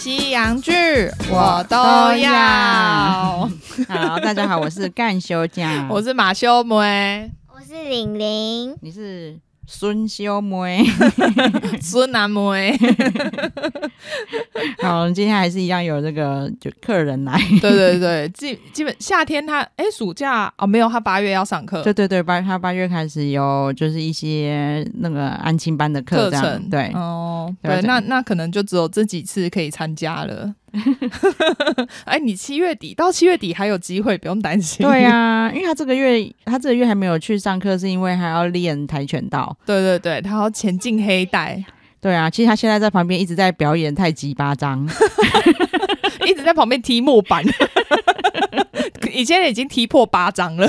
西洋剧我都要。好，大家好，我是干休假，我是马修梅，我是玲玲，你是？孙修梅，孙楠梅，好，今天还是一样有这个就客人来，对对对，基基本夏天他哎暑假哦没有他八月要上课，对对对八他八月开始有就是一些那个安庆班的课程，对哦，对那那可能就只有这几次可以参加了。哎，你七月底到七月底还有机会，不用担心。对啊，因为他这个月他这个月还没有去上课，是因为他要练跆拳道。对对对，他要前进黑带。对啊，其实他现在在旁边一直在表演太极八张，一直在旁边踢木板，现 在已经踢破八张了。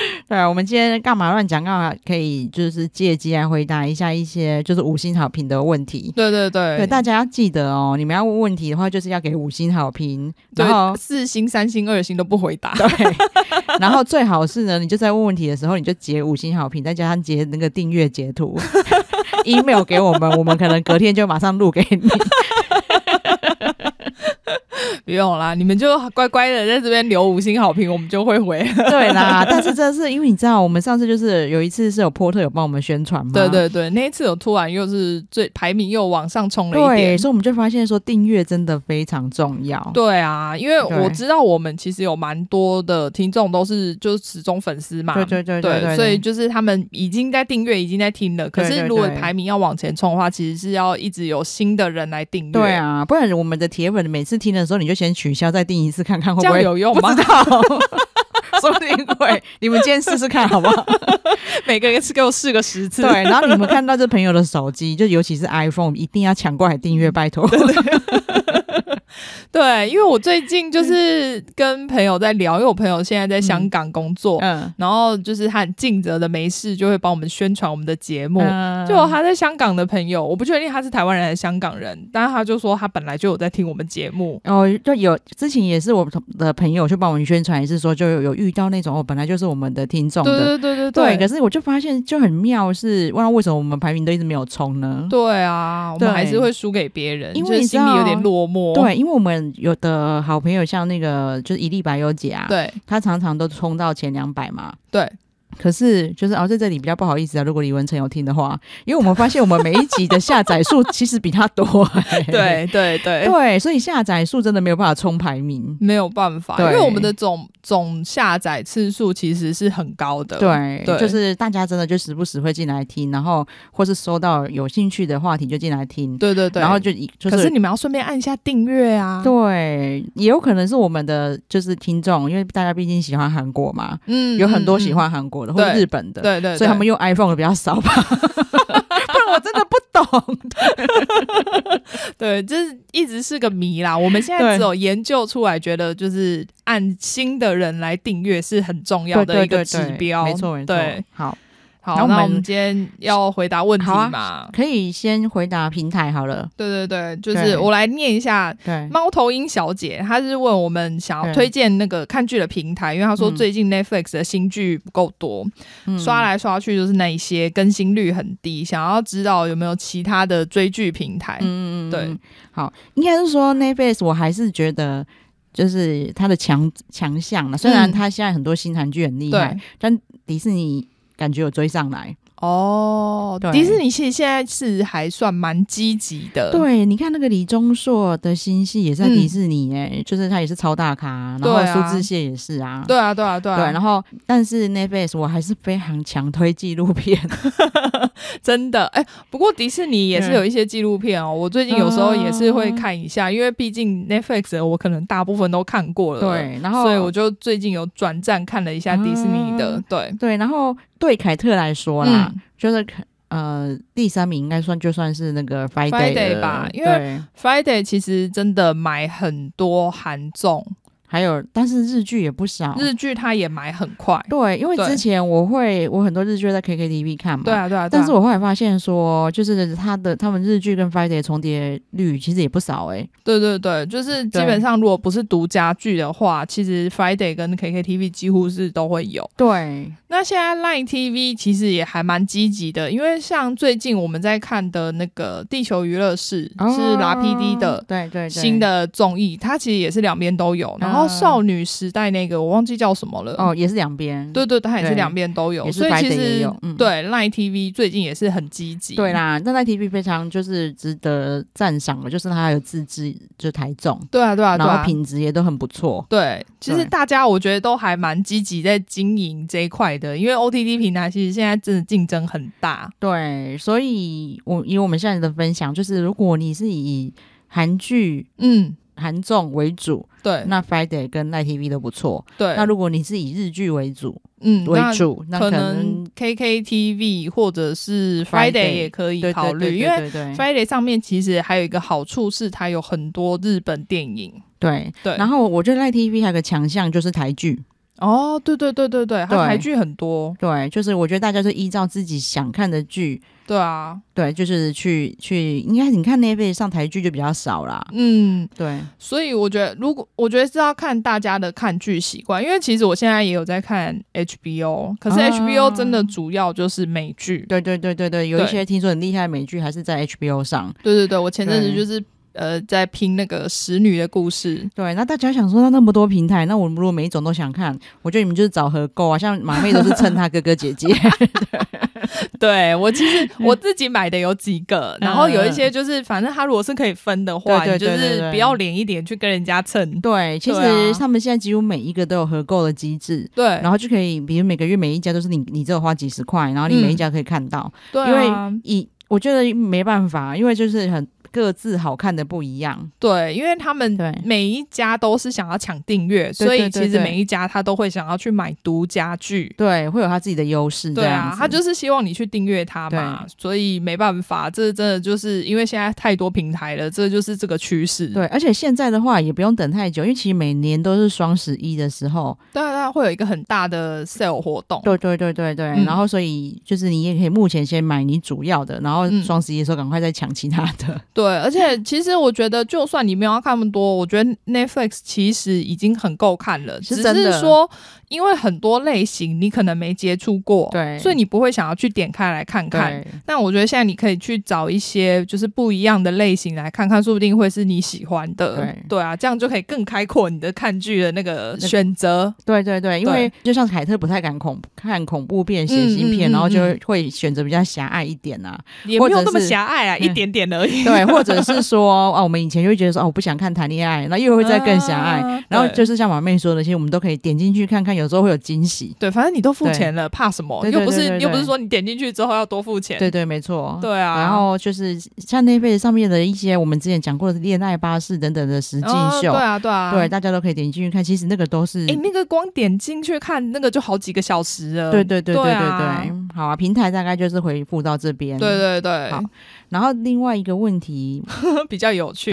对啊，我们今天干嘛乱讲？干嘛可以就是借机来回答一下一些就是五星好评的问题。对对对，对大家要记得哦，你们要问问题的话，就是要给五星好评，然后四星、三星、二星都不回答。对，然后最好是呢，你就在问问题的时候，你就截五星好评，再加上截那个订阅截图，email 给我们，我们可能隔天就马上录给你。不用啦，你们就乖乖的在这边留五星好评，我们就会回。对啦，但是这是因为你知道，我们上次就是有一次是有波特有帮我们宣传嘛。对对对，那一次我突然又是最排名又往上冲了一点，所以我们就发现说订阅真的非常重要。对啊，因为我知道我们其实有蛮多的听众都是就是始终粉丝嘛。对对对对，所以就是他们已经在订阅，已经在听了。可是如果排名要往前冲的话，其实是要一直有新的人来订阅。对啊，不然我们的铁粉每次听的时候你就。先取消，再订一次看看会不会有用吗？不知道，说不定会。你们今天试试看好不好？每个人次给我试个十次，对。然后你们看到这朋友的手机，就尤其是 iPhone，一定要抢过来订阅，拜托。对，因为我最近就是跟朋友在聊，因为我朋友现在在香港工作，嗯，然后就是他很尽责的，没事就会帮我们宣传我们的节目。就他在香港的朋友，我不确定他是台湾人还是香港人，但是他就说他本来就有在听我们节目。哦，就有之前也是我的朋友去帮我们宣传，也是说就有有遇到那种哦，本来就是我们的听众的，对对对对对。对，可是我就发现就很妙，是为什么我们排名都一直没有冲呢？对啊，我们还是会输给别人，因为心里有点落寞。对。因为我们有的好朋友，像那个就是一粒白油姐啊，对，她常常都冲到前两百嘛，对。可是，就是啊，在这里比较不好意思啊。如果李文成有听的话，因为我们发现我们每一集的下载数其实比他多。对对对对，所以下载数真的没有办法冲排名，没有办法，因为我们的总总下载次数其实是很高的。对对，就是大家真的就时不时会进来听，然后或是收到有兴趣的话题就进来听。对对对，然后就一可是你们要顺便按一下订阅啊。对，也有可能是我们的就是听众，因为大家毕竟喜欢韩国嘛，嗯，有很多喜欢韩国。或者日本的，对对，所以他们用 iPhone 的比较少吧？不然我真的不懂。对，就是一直是个谜啦。我们现在只有研究出来，觉得就是按新的人来订阅是很重要的一个指标，没错，对，好。好，那我们今天要回答问题嘛？可以先回答平台好了。对对对，就是我来念一下。对，猫头鹰小姐她是问我们想要推荐那个看剧的平台，因为她说最近 Netflix 的新剧不够多，刷来刷去就是那一些，更新率很低。想要知道有没有其他的追剧平台？嗯嗯对。好，应该是说 Netflix，我还是觉得就是它的强强项了。虽然它现在很多新韩剧很厉害，但迪士尼。感觉有追上来哦，迪士尼其实现在是还算蛮积极的。对，你看那个李钟硕的新戏也在迪士尼哎，就是他也是超大咖，然后苏志燮也是啊，对啊，对啊，对。然后，但是 Netflix 我还是非常强推纪录片，真的。哎，不过迪士尼也是有一些纪录片哦，我最近有时候也是会看一下，因为毕竟 Netflix 我可能大部分都看过了，对。然后，所以我就最近有转战看了一下迪士尼的，对对，然后。对凯特来说啦，就是呃，第三名应该算就算是那个 Friday 吧，因为 Friday 其实真的买很多韩重。还有，但是日剧也不少，日剧它也买很快。对，因为之前我会我很多日剧在 K K T V 看嘛。对啊，对啊。但是我后来发现说，就是它的他们日剧跟 Friday 重叠率其实也不少哎。对对对，就是基本上如果不是独家剧的话，其实 Friday 跟 K K T V 几乎是都会有。对。那现在 Line T V 其实也还蛮积极的，因为像最近我们在看的那个《地球娱乐室》是拿 P D 的，对对，新的综艺，它其实也是两边都有，然后。少女时代那个我忘记叫什么了哦，也是两边，对对，它也是两边都有，所以其实对 Line TV 最近也是很积极，对啦，Line TV 非常就是值得赞赏的，就是它有自制就台综，对啊对啊，然后品质也都很不错，对，其实大家我觉得都还蛮积极在经营这一块的，因为 OTT 平台其实现在真的竞争很大，对，所以我以我们现在的分享就是，如果你是以韩剧，嗯。韩综为主，对，那 Friday 跟 i n h TV 都不错。对，那如果你是以日剧为主，嗯为主，那可能 KKTV 或者是 Friday 也可以考虑，因为 Friday 上面其实还有一个好处是它有很多日本电影。对对，然后我觉得 i n h TV 有个强项就是台剧。哦，对对对对对，台剧很多，对，就是我觉得大家是依照自己想看的剧，对啊，对，就是去去，应该你看那辈上台剧就比较少啦，嗯，对，所以我觉得如果我觉得是要看大家的看剧习惯，因为其实我现在也有在看 HBO，可是 HBO 真的主要就是美剧，对对对对对，有一些听说很厉害的美剧还是在 HBO 上，对对对，我前阵子就是。呃，在拼那个使女的故事。对，那大家想说，那那么多平台，那我们如果每一种都想看，我觉得你们就是找合购啊，像马妹都是蹭他哥哥姐姐。对我，其实 我自己买的有几个，然后有一些就是，反正他如果是可以分的话，就是不要脸一点去跟人家蹭。对，其实他们现在几乎每一个都有合购的机制，对，然后就可以，比如每个月每一家都是你，你只有花几十块，然后你每一家可以看到。对，因为以我觉得没办法，因为就是很。各自好看的不一样，对，因为他们每一家都是想要抢订阅，所以其实每一家他都会想要去买独家剧，对，会有他自己的优势，对啊，他就是希望你去订阅他嘛，所以没办法，这真的就是因为现在太多平台了，这就是这个趋势，对，而且现在的话也不用等太久，因为其实每年都是双十一的时候，对啊，会有一个很大的 sale 活动，对对对对对，然后所以就是你也可以目前先买你主要的，然后双十一的时候赶快再抢其他的。对，而且 其实我觉得，就算你没有要看那么多，我觉得 Netflix 其实已经很够看了，是真的。因为很多类型你可能没接触过，对，所以你不会想要去点开来看看。那我觉得现在你可以去找一些就是不一样的类型来看看，说不定会是你喜欢的。对，对啊，这样就可以更开阔你的看剧的那个选择。对对对，因为就像凯特不太敢恐看恐怖片、悬疑片，然后就会选择比较狭隘一点啊，也没有那么狭隘啊，一点点而已。对，或者是说啊，我们以前就会觉得说哦，我不想看谈恋爱，那又会会再更狭隘。然后就是像马妹说的，其实我们都可以点进去看看。有时候会有惊喜，对，反正你都付钱了，怕什么？又不是又不是说你点进去之后要多付钱，对对，没错，对啊。然后就是像那辈子上面的一些，我们之前讲过的恋爱巴士等等的实境秀，对啊对啊，对，大家都可以点进去看。其实那个都是，哎，那个光点进去看，那个就好几个小时了。对对对对对对，好啊。平台大概就是回复到这边，对对对。好，然后另外一个问题 比较有趣。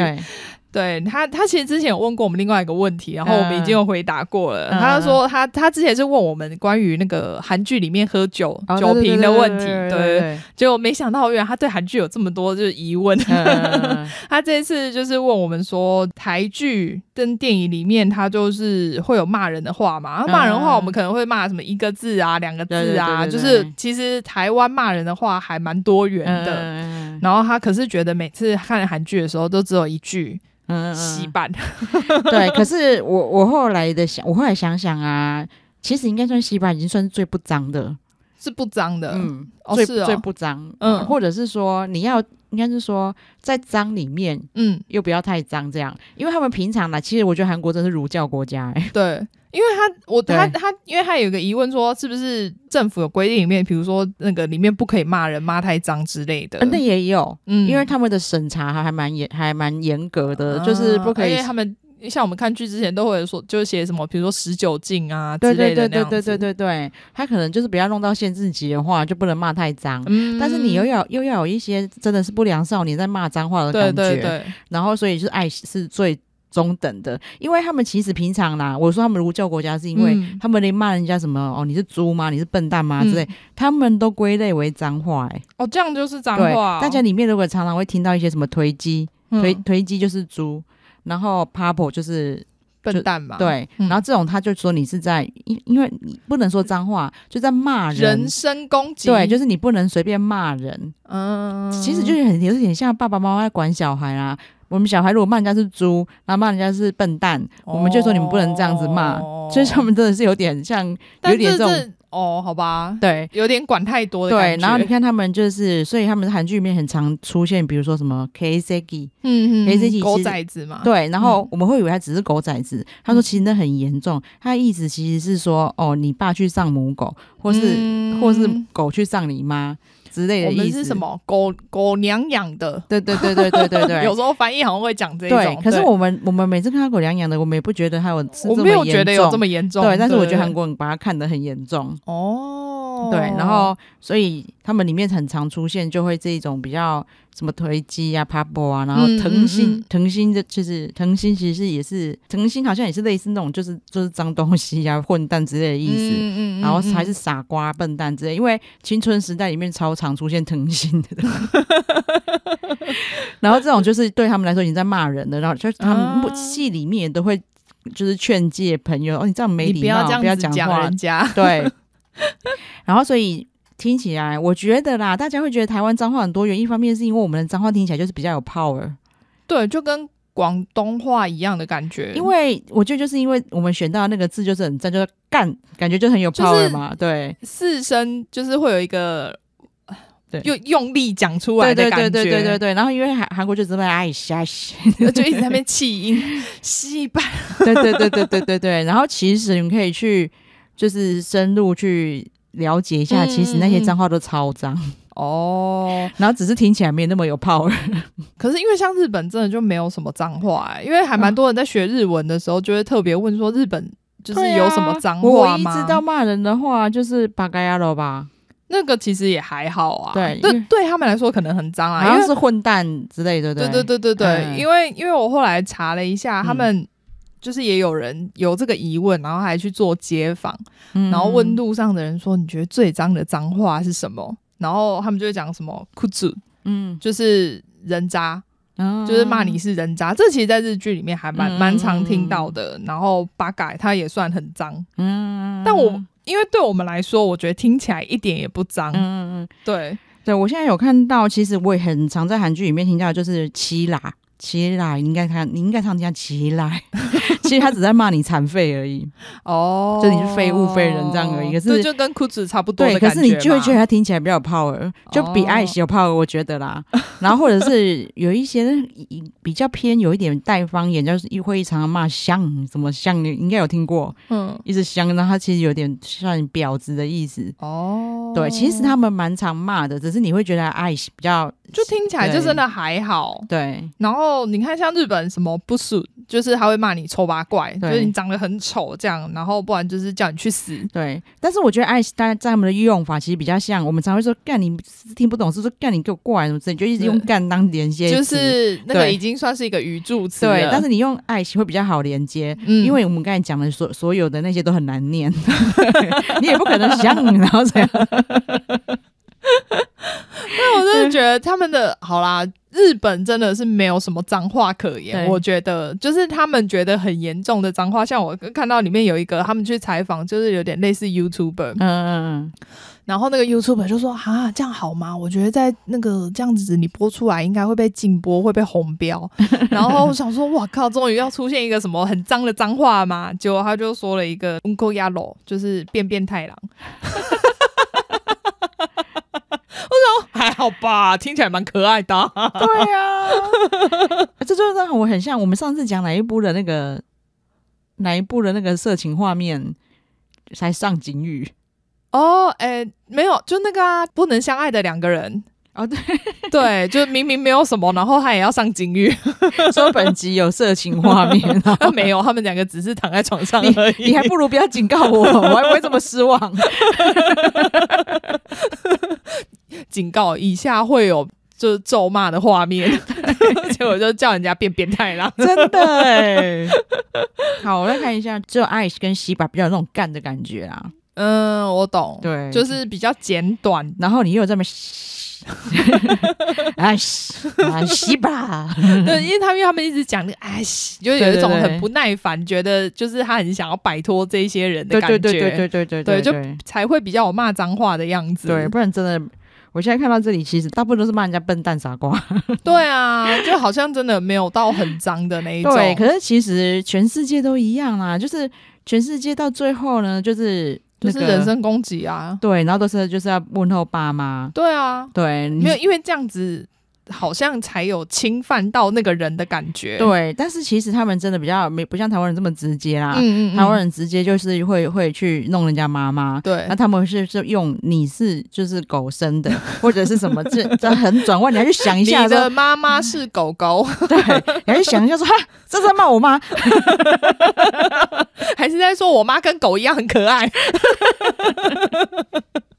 对他，他其实之前有问过我们另外一个问题，然后我们已经有回答过了。他说他他之前是问我们关于那个韩剧里面喝酒酒瓶的问题，对，就没想到原来他对韩剧有这么多就是疑问。他这次就是问我们说台剧跟电影里面他就是会有骂人的话嘛？骂人的话我们可能会骂什么一个字啊、两个字啊，就是其实台湾骂人的话还蛮多元的。然后他可是觉得每次看韩剧的时候都只有一句。洗板，对，可是我我后来的想，我后来想想啊，其实应该算洗板，已经算是最不脏的，是不脏的，嗯，哦，是最不脏，嗯，或者是说你要。应该是说，在脏里面，嗯，又不要太脏，这样，因为他们平常呢，其实我觉得韩国真是儒教国家，欸，对，因为他，我，他，他，因为他有个疑问，说是不是政府有规定里面，比如说那个里面不可以骂人，骂太脏之类的，那也有，嗯，因为他们的审查还还蛮严，还蛮严格的，就是不可以他们。像我们看剧之前都会说，就是写什么，比如说十九禁啊之类的对对对对对对对对，他可能就是不要弄到限制级的话，就不能骂太脏。嗯。但是你又要又要有一些真的是不良少年在骂脏话的感觉。对对对。然后所以就是爱是最中等的，因为他们其实平常啦，我说他们卢教国家是因为他们连骂人家什么哦，你是猪吗？你是笨蛋吗？之类，他们都归类为脏话。哎。哦，这样就是脏话。大家里面如果常常会听到一些什么“推鸡”“推推鸡”就是猪。然后 purple 就是笨蛋嘛，对，然后这种他就说你是在，因因为你不能说脏话，就在骂人，人身攻击，对，就是你不能随便骂人，嗯，其实就是很有点像爸爸妈妈在管小孩啊。我们小孩如果骂人家是猪，然后骂人家是笨蛋，我们就说你们不能这样子骂，所以他们真的是有点像，有点这种。哦，好吧，对，有点管太多的对，然后你看他们就是，所以他们韩剧里面很常出现，比如说什么 K Z g 嗯嗯，K Z g 狗崽子嘛，对。然后我们会以为他只是狗崽子，他说其实那很严重。他的意思其实是说，哦，你爸去上母狗，或是或是狗去上你妈。之类的意思是什么？狗狗娘养的，对对对对对对对。有时候翻译好像会讲这种，可是我们我们每次看到狗娘养的，我们也不觉得它有我没有觉得有这么严重，对，但是我觉得韩国人把它看得很严重。哦。对，然后所以他们里面很常出现，就会这种比较什么推机啊、爬坡啊，然后藤心藤心的，就是藤心其实也是藤心，好像也是类似那种就是就是脏东西啊、混蛋之类的意思，然后还是傻瓜、笨蛋之类。因为青春时代里面超常出现藤心，然后这种就是对他们来说已经在骂人了，然后就他们戏里面都会就是劝诫朋友哦，你这样没礼貌，不要讲人家对。然后，所以听起来，我觉得啦，大家会觉得台湾脏话很多，原因一方面是因为我们的脏话听起来就是比较有 power，对，就跟广东话一样的感觉。因为我觉得就是因为我们选到那个字就是很脏，就是干，感觉就很有 power 嘛，对，四声就是会有一个，对，用用力讲出来的感觉，对对对对对对。然后因为韩韩国就这边哎西西，就一直那边气音西半，对对对对对对对。然后其实你可以去。就是深入去了解一下，其实那些脏话都超脏哦，然后只是听起来没有那么有 power，可是因为像日本真的就没有什么脏话，因为还蛮多人在学日文的时候就会特别问说日本就是有什么脏话吗？我只知道骂人的话就是“八嘎呀罗吧，那个其实也还好啊。对，对，对他们来说可能很脏啊，因为是混蛋之类的。对，对，对，对，对，因为因为我后来查了一下，他们。就是也有人有这个疑问，然后还去做街访，然后问路上的人说：“你觉得最脏的脏话是什么？”然后他们就会讲什么“酷子”，嗯，就是人渣，就是骂你是人渣。这其实，在日剧里面还蛮蛮常听到的。然后“八改”它也算很脏，嗯，但我因为对我们来说，我觉得听起来一点也不脏。对，对，我现在有看到，其实我也很常在韩剧里面听到，就是“七啦”，起来，你应该看，你应该常讲起来。其实他只在骂你残废而已，哦，就你是废物、废人这样而已。是，就跟裤子差不多。对，可是你就会觉得他听起来比较 power，就比爱有 power，我觉得啦。然后或者是有一些比较偏，有一点带方言，就是一会一常骂像什么像，你应该有听过，嗯，一直香，然后他其实有点像婊子的意思。哦，对，其实他们蛮常骂的，只是你会觉得爱比较，就听起来就真的还好。对，然后。哦，你看，像日本什么不熟，就是他会骂你丑八怪，就是你长得很丑这样，然后不然就是叫你去死。对，但是我觉得爱在在他们的用法其实比较像，我们常会说干你听不懂，是不是干你给我过来什么之类，你就一直用干当连接就是那个已经算是一个语助词。对，但是你用爱情会比较好连接，因为我们刚才讲的所所有的那些都很难念，你也不可能想然后这样。那 我就是觉得他们的好啦。日本真的是没有什么脏话可言，我觉得就是他们觉得很严重的脏话，像我看到里面有一个他们去采访，就是有点类似 YouTuber，嗯嗯嗯，然后那个 YouTuber 就说啊，这样好吗？我觉得在那个这样子你播出来应该会被禁播，会被红标。然后我想说，哇靠，终于要出现一个什么很脏的脏话吗？结果他就说了一个 uncle yellow，就是变变态狼。我说还好吧，听起来蛮可爱的。对呀，这就让我很像我们上次讲哪一部的那个哪一部的那个色情画面才上警语哦？哎，没有，就那个啊，不能相爱的两个人。啊，对 对，就明明没有什么，然后他也要上金狱，说 本集有色情画面 啊，没有，他们两个只是躺在床上。你你还不如不要警告我，我不会这么失望。警告以下会有就咒骂的画面，而且我就叫人家变变态啦，真的哎。好，我来看一下，只有阿 s i 跟西巴比较那种干的感觉啊。嗯，我懂，对，就是比较简短，然后你又这么啊 哎，吧，对，因为他们他们一直讲啊哎，就有一种很不耐烦，觉得就是他很想要摆脱这些人的感觉，对对对对对对对，就才会比较有骂脏话的样子，对，不然真的，我现在看到这里，其实大部分都是骂人家笨蛋傻瓜，对啊，就好像真的没有到很脏的那一种，对，可是其实全世界都一样啦，就是全世界到最后呢，就是。就是人身攻击啊！对，然后都是就是要问候爸妈。对啊，对，没有，因为这样子。好像才有侵犯到那个人的感觉。对，但是其实他们真的比较没不像台湾人这么直接啦。嗯嗯，台湾人直接就是会会去弄人家妈妈。对，那他们是是用你是就是狗生的，或者是什么这这很转弯，你还去想一下，你的妈妈是狗狗。对，你还想一下说，这是在骂我妈，还是在说我妈跟狗一样很可爱？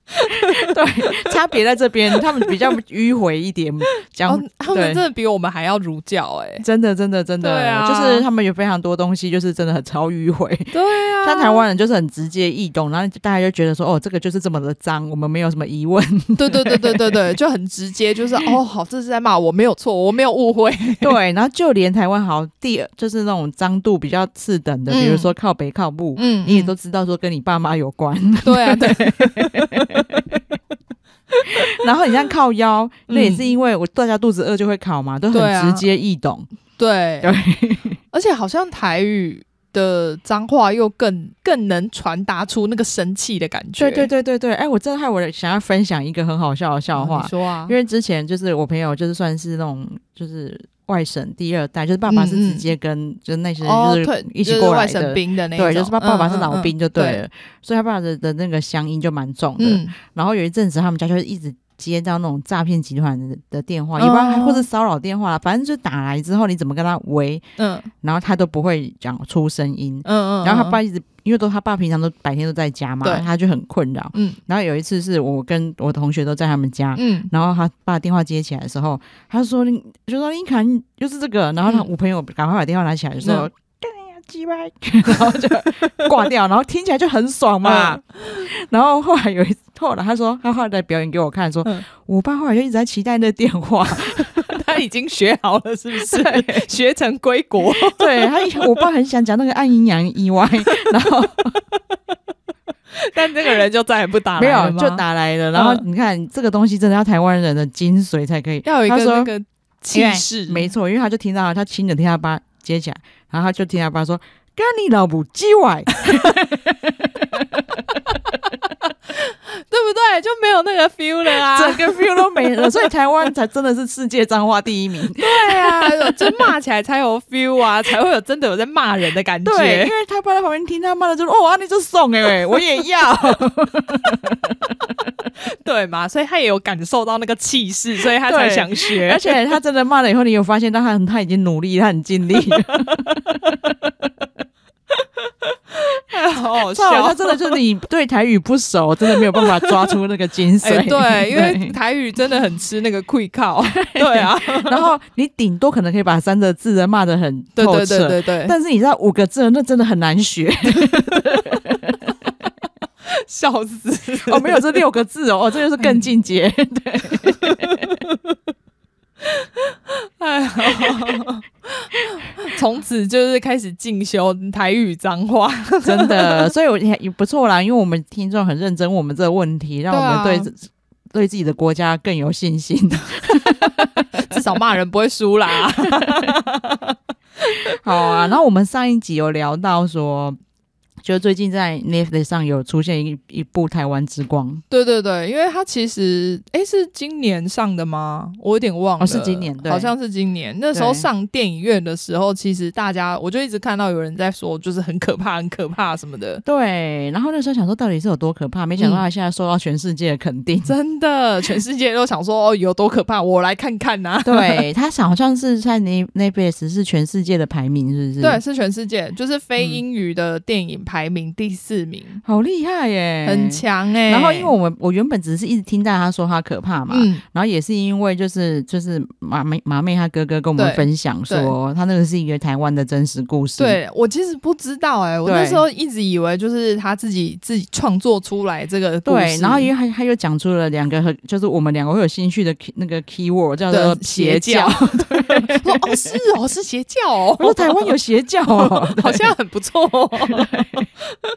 对，差别在这边，他们比较迂回一点讲，他们真的比我们还要儒教哎，真的真的真的，就是他们有非常多东西，就是真的很超迂回。对啊，像台湾人就是很直接易懂，然后大家就觉得说，哦，这个就是这么的脏，我们没有什么疑问。对对对对对对，就很直接，就是哦，好，这是在骂我，没有错，我没有误会。对，然后就连台湾好第就是那种脏度比较次等的，比如说靠北靠木，嗯，你也都知道说跟你爸妈有关。对啊，对。然后你像靠腰，那也是因为我大家肚子饿就会靠嘛，都很直接易懂。对对，而且好像台语的脏话又更更能传达出那个生气的感觉。对对对对对，哎，我真的我想要分享一个很好笑的笑话，说啊，因为之前就是我朋友就是算是那种就是。外省第二代，就是爸爸是直接跟，就是那些人就是一起过来的，对，就是爸爸爸是老兵就对了，所以他爸的的那个乡音就蛮重的。然后有一阵子他们家就是一直。接到那种诈骗集团的电话，也不还或者骚扰电话反正就打来之后，你怎么跟他喂？嗯，然后他都不会讲出声音，嗯嗯，然后他爸一直，因为都他爸平常都白天都在家嘛，他就很困扰，嗯。然后有一次是我跟我同学都在他们家，嗯，然后他爸电话接起来的时候，他说，就说你看又是这个，然后他我朋友赶快把电话拿起来的时候。G Y，然后就挂掉，然后听起来就很爽嘛。然后后来有一次，后来他说他后来表演给我看，说我爸后来就一直在期待那电话，他已经学好了，是不是？学成归国，对他，我爸很想讲那个暗阴阳意外，然后，但那个人就再也不打来了，没有就打来了。然后你看这个东西真的要台湾人的精髓才可以，要有一个那个气势，没错，因为他就听到了，他亲耳听他爸。接起来，然后就听他爸说：“跟你老母叽歪。” 对不对？就没有那个 feel 了啊，整个 feel 都没了，所以台湾才真的是世界脏话第一名。对啊，就骂起来才有 feel 啊，才会有真的有在骂人的感觉。对，因为他爸在旁边听他骂的，就是哦，那就送哎，我也要。”对嘛？所以他也有感受到那个气势，所以他才想学。而且他真的骂了以后，你有发现他他他已经努力，他很尽力。好好笑，他真的就是你对台语不熟，真的没有办法抓出那个精髓。对，因为台语真的很吃那个愧靠。对啊，然后你顶多可能可以把三个字的骂的很透彻，对对对对对。但是你知道五个字那真的很难学，笑死！哦，没有，这六个字哦，这就是更进阶。对，哎呀。从此就是开始进修台语脏话，真的，所以我也也不错啦。因为我们听众很认真，我们这个问题让我们对对自己的国家更有信心，至少骂人不会输啦。好啊，那我们上一集有聊到说。就最近在 Netflix 上有出现一一部《台湾之光》，对对对，因为它其实哎是今年上的吗？我有点忘了，是今年，好像是今年。那时候上电影院的时候，其实大家我就一直看到有人在说，就是很可怕，很可怕什么的。对，然后那时候想说到底是有多可怕，没想到他现在受到全世界的肯定，真的，全世界都想说哦有多可怕，我来看看呐。对，想好像是在 n e t f l i 是全世界的排名，是不是？对，是全世界，就是非英语的电影排。排名第四名，好厉害耶，很强哎。然后，因为我们我原本只是一直听在他说他可怕嘛，嗯。然后也是因为就是就是马妹马妹她哥哥跟我们分享说，他那个是一个台湾的真实故事。对我其实不知道哎，我那时候一直以为就是他自己自己创作出来这个对。然后，因为他他又讲出了两个，就是我们两个会有兴趣的那个 key word，叫做邪教。说哦，是哦，是邪教哦，说台湾有邪教哦，好像很不错。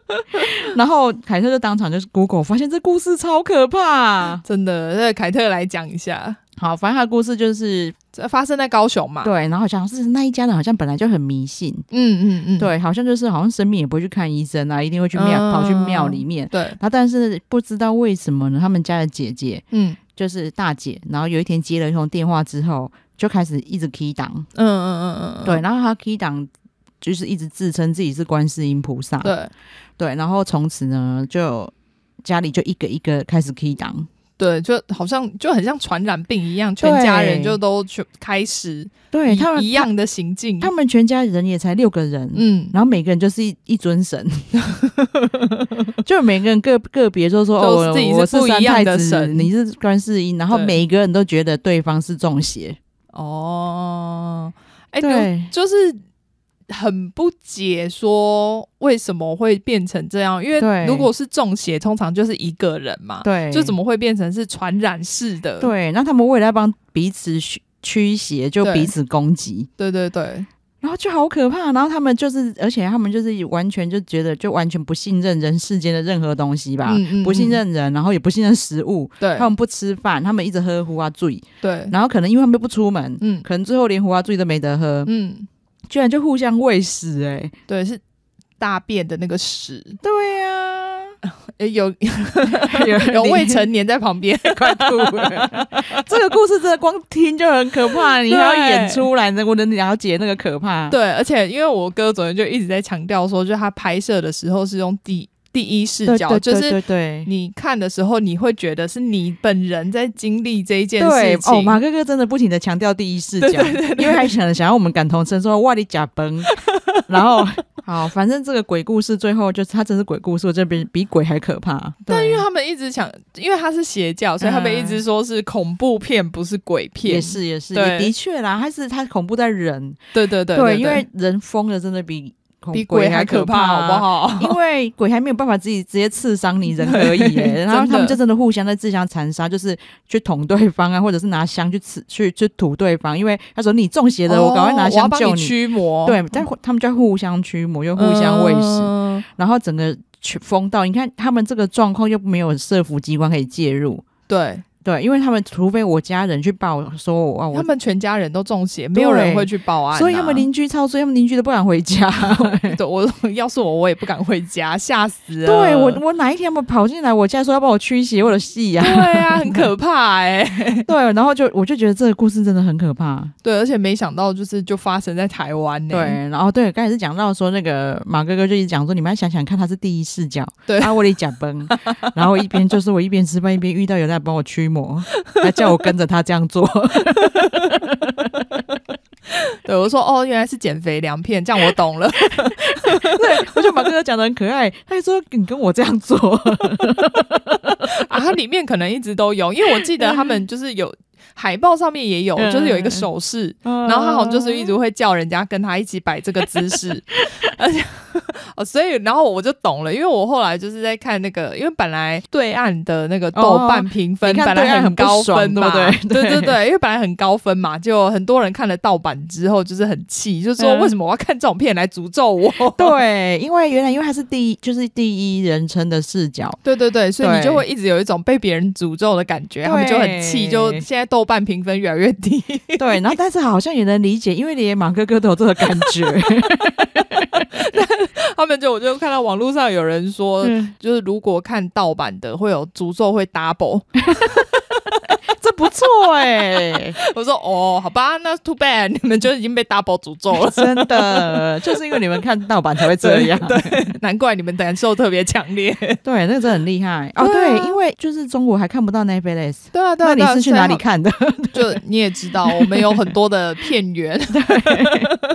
然后凯特就当场就是 Google，发现这故事超可怕，真的。那凯特来讲一下，好，反正他的故事就是发生在高雄嘛，对。然后好像是那一家人好像本来就很迷信，嗯嗯嗯，对，好像就是好像生病也不会去看医生啊，一定会去庙跑去庙里面。对。他但是不知道为什么呢，他们家的姐姐，嗯，就是大姐，然后有一天接了一通电话之后，就开始一直 key 档，嗯嗯嗯嗯，对，然后他 key 档。就是一直自称自己是观世音菩萨，对对，然后从此呢，就家里就一个一个开始 key 档，对，就好像就很像传染病一样，全家人就都去开始对他们一样的行径。他们全家人也才六个人，嗯，然后每个人就是一一尊神，就每个人个个别都说：“哦，自己是不一样的神，你是观世音。”然后每一个人都觉得对方是中邪哦，哎，对，就是。很不解，说为什么会变成这样？因为如果是中邪，通常就是一个人嘛，对，就怎么会变成是传染式的？对，那他们为了要帮彼此驱驱邪，就彼此攻击，对对对，然后就好可怕。然后他们就是，而且他们就是完全就觉得，就完全不信任人世间的任何东西吧，不信任人，然后也不信任食物，对，他们不吃饭，他们一直喝胡花醉，对，然后可能因为他们不出门，嗯，可能最后连胡花醉都没得喝，嗯。居然就互相喂屎哎！对，是大便的那个屎。对呀，有 有有未成年在旁边，快吐了。这个故事真的光听就很可怕，你要演出来，不能了解那个可怕。对，而且因为我哥昨天就一直在强调说，就他拍摄的时候是用地。第一视角就是对对对，你看的时候你会觉得是你本人在经历这一件事情。对哦，马哥哥真的不停的强调第一视角，因为他想想要我们感同身受，哇，你假崩。然后，好，反正这个鬼故事最后就是他真是鬼故事，这边比鬼还可怕。但因为他们一直想，因为他是邪教，所以他们一直说是恐怖片，不是鬼片。也是也是，也的确啦，他是他恐怖在人。对对对对，因为人疯了，真的比。比鬼还可怕好不好？因为鬼还没有办法自己直接刺伤你人而已，然后他们就真的互相在自相残杀，就是去捅对方啊，或者是拿枪去刺、去去捅对方。因为他说你中邪了，我赶快拿枪救你，驱魔。对，但他们就互相驱魔，又互相喂食。然后整个风道，你看他们这个状况又没有设伏机关可以介入，对。对，因为他们除非我家人去报，说我他们全家人都中邪，没有人会去报案，所以他们邻居超，所以他们邻居都不敢回家。对，我 要是我，我也不敢回家，吓死。了。对，我我哪一天我跑进来，我家说要帮我驱邪，我的戏啊。对啊，很可怕哎。对，然后就我就觉得这个故事真的很可怕。对，而且没想到就是就发生在台湾。对，然后对，刚才是讲到说那个马哥哥就一直讲说，你们要想想看，他是第一视角，对，他屋里假崩，然后一边就是我一边吃饭，一边遇到有人帮我驱。膜，他叫我跟着他这样做。对，我说哦，原来是减肥良片，这样我懂了。对，我就把哥哥讲的很可爱，他就说你跟我这样做。啊，里面可能一直都有，因为我记得他们就是有。海报上面也有，就是有一个手势，然后他好像就是一直会叫人家跟他一起摆这个姿势，而且哦，所以然后我就懂了，因为我后来就是在看那个，因为本来对岸的那个豆瓣评分，本来很高分，对对？对对对，因为本来很高分嘛，就很多人看了盗版之后就是很气，就说为什么我要看这种片来诅咒我？对，因为原来因为他是第一，就是第一人称的视角，对对对，所以你就会一直有一种被别人诅咒的感觉，他们就很气，就现在。豆瓣评分越来越低，对，然后但是好像也能理解，因为连马哥哥都有这个感觉。他们就我就看到网络上有人说，就是如果看盗版的会有诅咒会 double。不错哎，我说哦，好吧，那 too bad，你们就已经被大 e 诅咒了，真的就是因为你们看盗版才会这样，对，难怪你们感受特别强烈，对，那个真的很厉害哦，对，因为就是中午还看不到奈飞的，对啊，对啊，你是去哪里看的？就你也知道，我们有很多的片源，对，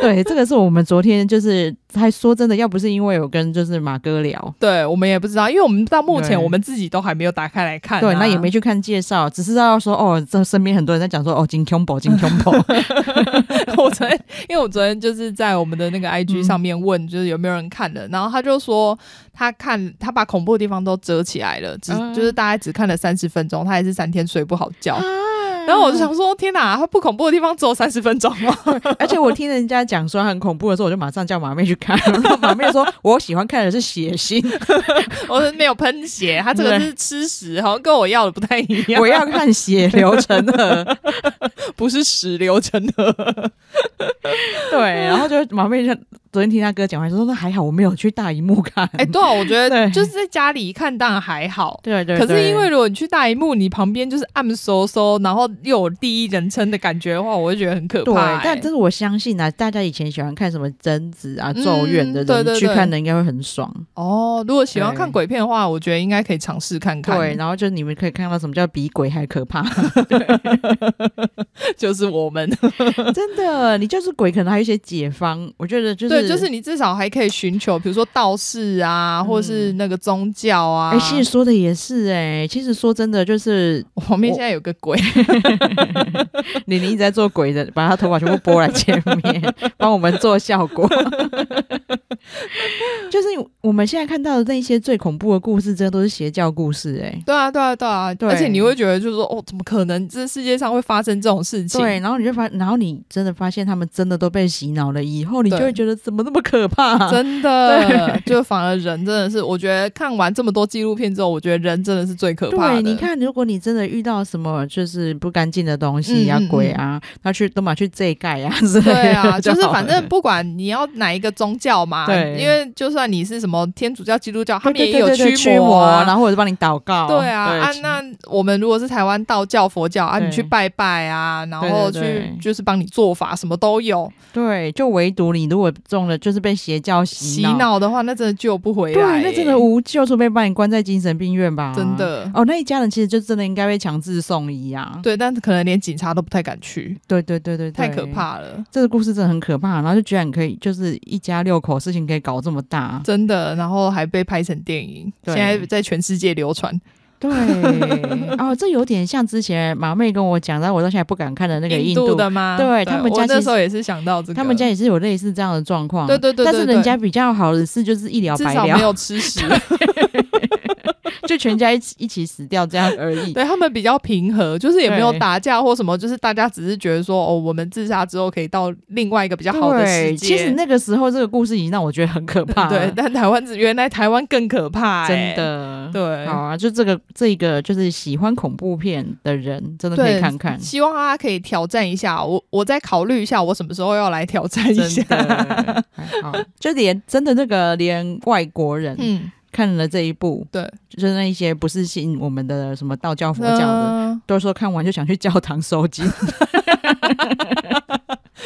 对，这个是我们昨天就是。还说真的，要不是因为有跟就是马哥聊，对我们也不知道，因为我们到目前我们自己都还没有打开来看，对，那也没去看介绍，只知道说哦，这身边很多人在讲说哦，金恐宝，金恐宝。我昨天，因为我昨天就是在我们的那个 IG 上面问，就是有没有人看的，然后他就说他看他把恐怖的地方都遮起来了，只就是大概只看了三十分钟，他还是三天睡不好觉。然后我就想说，天哪，它不恐怖的地方只有三十分钟吗？而且我听人家讲说很恐怖的时候，我就马上叫马妹去看。马妹说：“我喜欢看的是血腥，我是没有喷血，他这个是吃屎，好像跟我要的不太一样。”我要看血流成河，不是屎流成河。对，然后就马妹就昨天听他哥讲完说，那还好我没有去大荧幕看。哎，对啊，我觉得就是在家里看当然还好，对对。可是因为如果你去大荧幕，你旁边就是暗嗖嗖，然后。有第一人称的感觉的话，我会觉得很可怕。对，但真是我相信啊，大家以前喜欢看什么贞子啊、咒怨的人去看的，应该会很爽哦。如果喜欢看鬼片的话，我觉得应该可以尝试看看。对，然后就你们可以看到什么叫比鬼还可怕，就是我们 真的，你就是鬼，可能还有一些解方。我觉得就是对，就是你至少还可以寻求，比如说道士啊，或是那个宗教啊。哎，其实说的也是哎，其实说真的，就是我旁边现在有个鬼。你 宁一直在做鬼的，把他头发全部拨来前面，帮我们做效果。就是我们现在看到的那些最恐怖的故事，真的都是邪教故事。哎，对啊，对啊，对啊，对。而且你会觉得，就是说，哦，怎么可能这世界上会发生这种事情？对，然后你就发，然后你真的发现他们真的都被洗脑了，以后你就会觉得怎么那么可怕？真的，就反而人真的是，我觉得看完这么多纪录片之后，我觉得人真的是最可怕。的。对，你看，如果你真的遇到什么，就是不。干净的东西啊，鬼啊，他去都嘛去这盖啊 之类的。对啊，就是反正不管你要哪一个宗教嘛，对，因为就算你是什么天主教、基督教，他们也有驱魔，然后或者帮你祷告。对啊，啊，那我们如果是台湾道教、佛教啊，你去拜拜啊，然后去就是帮你做法，什么都有。对，就唯独你如果中了就是被邪教洗脑的话，那真的救不回来。对，那真的无救，除非把你关在精神病院吧？真的。哦，那一家人其实就真的应该被强制送医啊。对。但是可能连警察都不太敢去，对对对对，太可怕了。这个故事真的很可怕，然后就居然可以，就是一家六口事情可以搞这么大，真的。然后还被拍成电影，现在在全世界流传。对，哦，这有点像之前马妹跟我讲，让我到现在不敢看的那个印度的吗？对他们家那时候也是想到这个，他们家也是有类似这样的状况。对对对，但是人家比较好的是，就是一了百了，至少没有吃屎。就全家一起一起死掉这样而已。对他们比较平和，就是也没有打架或什么，就是大家只是觉得说，哦，我们自杀之后可以到另外一个比较好的时间。其实那个时候这个故事已经让我觉得很可怕。对，但台湾原来台湾更可怕，真的。对，好啊，就这个这个就是喜欢恐怖片的人真的可以看看。希望大家可以挑战一下，我我再考虑一下我什么时候要来挑战一下。好，就连真的那个连外国人，嗯。看了这一部，对，就是那一些不是信我们的什么道教、佛教的，都说看完就想去教堂收金。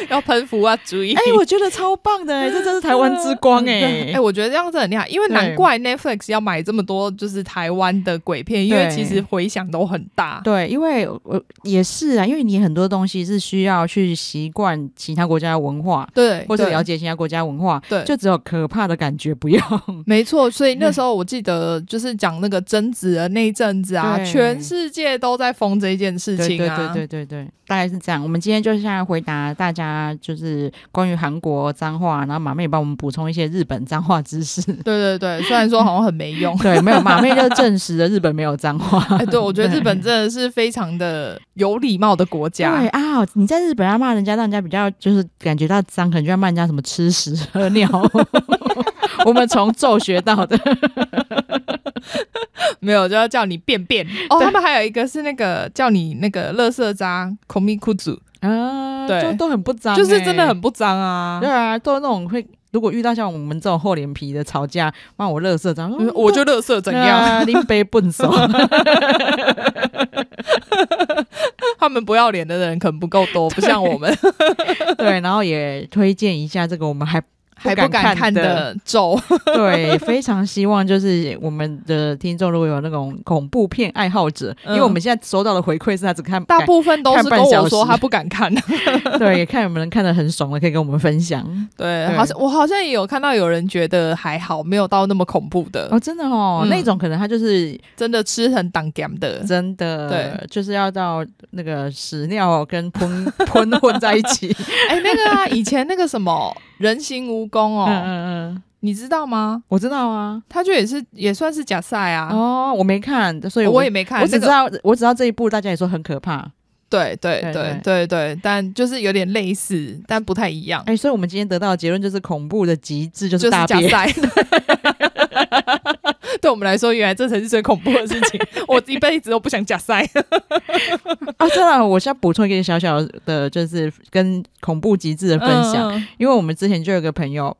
要喷服啊！注意，哎，我觉得超棒的，这真是台湾之光 哎！哎，我觉得这样子很厉害，因为难怪 Netflix 要买这么多就是台湾的鬼片，因为其实回响都很大。对，因为我也是啊，因为你很多东西是需要去习惯其他国家的文化，对，或者了解其他国家文化，对，就只有可怕的感觉不要。没错，所以那时候我记得就是讲那个贞子的那一阵子啊，全世界都在疯这件事情啊，对对对对对，大概是这样。我们今天就是现在回答大家。啊，就是关于韩国脏话，然后马妹帮我们补充一些日本脏话知识。对对对，虽然说好像很没用，对，没有马妹就证实了日本没有脏话。对我觉得日本真的是非常的有礼貌的国家。对啊，你在日本要骂人家，让人家比较就是感觉到脏，可能就要骂人家什么吃屎喝尿。我们从咒学到的。没有就要叫你便便哦，他们还有一个是那个叫你那个乐色渣，call me cool 啊，对，都很不脏，就是真的很不脏啊，对啊，都那种会如果遇到像我们这种厚脸皮的吵架骂我乐色渣，我就乐色怎样拎杯笨手，他们不要脸的人可能不够多，不像我们，对，然后也推荐一下这个，我们还。还不敢看的咒，对，非常希望就是我们的听众如果有那种恐怖片爱好者，因为我们现在收到的回馈是他只看大部分都是跟我说他不敢看，对，看有没有人看的很爽的可以跟我们分享。对，好像我好像也有看到有人觉得还好，没有到那么恐怖的哦，真的哦，那种可能他就是真的吃很挡 g m 的，真的，对，就是要到那个屎尿跟喷喷混在一起。哎，那个以前那个什么。人形蜈蚣哦，嗯嗯嗯，你知道吗？我知道啊，他就也是也算是假赛啊。哦，我没看，所以我也没看。我只知道，我只知道这一部大家也说很可怕。对对对对对，但就是有点类似，但不太一样。哎，所以我们今天得到的结论就是，恐怖的极致就是假赛。对我们来说，原来这才是最恐怖的事情。我一辈子都不想假赛 啊！真的，我先补充一个小小的，就是跟恐怖极致的分享。因为我们之前就有个朋友，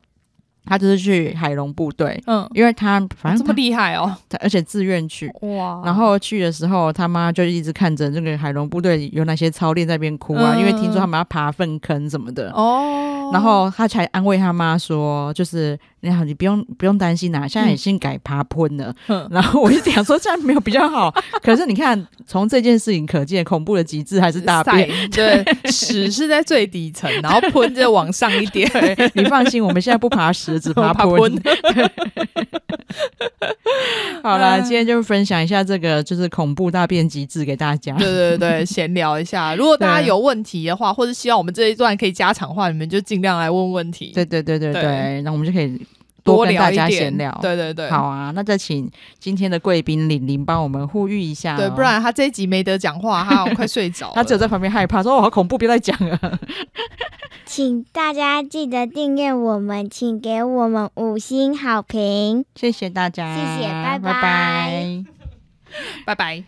他就是去海龙部队，嗯，因为他反正这么厉害哦，而且自愿去哇。然后去的时候，他妈就一直看着那个海龙部队有哪些操练在边哭啊，因为听说他们要爬粪坑什么的哦。然后他才安慰他妈说，就是。你好，你不用不用担心啦。现在已经改爬喷了，然后我就想说，这样没有比较好。可是你看，从这件事情可见，恐怖的极致还是大便。对，屎是在最底层，然后喷就往上一点。你放心，我们现在不爬屎，只爬喷。对。好了，今天就分享一下这个就是恐怖大便极致给大家。对对对，闲聊一下。如果大家有问题的话，或者希望我们这一段可以加长话，你们就尽量来问问题。对对对对对，那我们就可以。多跟大家闲聊，对对对，好啊，那就请今天的贵宾玲玲帮我们呼吁一下，对，不然他这一集没得讲话哈，快睡着，他只有在旁边害怕，说哦，好恐怖，别再讲了。请大家记得订阅我们，请给我们五星好评，谢谢大家，谢谢，拜拜，拜拜。